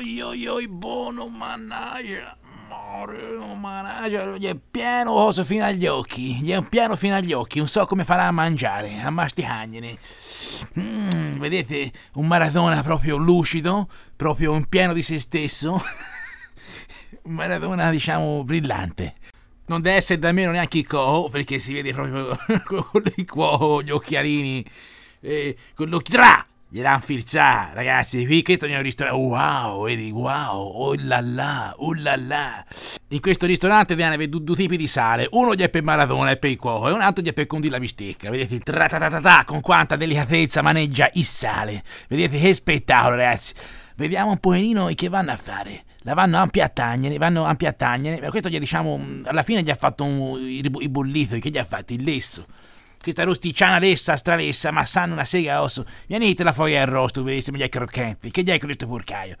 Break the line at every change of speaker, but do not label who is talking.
io, io, buono, boh, mannaggia.
gli è pieno coso oh, fino agli occhi. Gli è pieno fino agli occhi. Non so come farà a mangiare, a masticagnene.
Mm,
vedete, un Maradona proprio lucido, proprio in pieno di se stesso. un Maradona, diciamo, brillante. Non deve essere da meno neanche il coho, perché si vede proprio con il cuoco, gli occhialini, e eh, con l'occhio gliel'han filzà, ragazzi. Qui questo è un ristorante. Wow, vedi, wow, oh là là, oh là là. In questo ristorante vi hanno due, due tipi di sale. Uno gli è per maratona e per il cuoco, e un altro gli è per condire la bistecca. Vedete, tratatatata, con quanta delicatezza maneggia il sale. Vedete che spettacolo, ragazzi. Vediamo un po' che vanno a fare la vanno a piattagnere, vanno a piattagnere, questo gli diciamo, alla fine gli ha fatto un, il, il bollito, che gli ha fatto il lesso questa rusticiana lessa, stralessa, ma sanno una sega osso. la foglia arrosto, verissimo, mi dai crocchetti, Che gli è questo porcaio?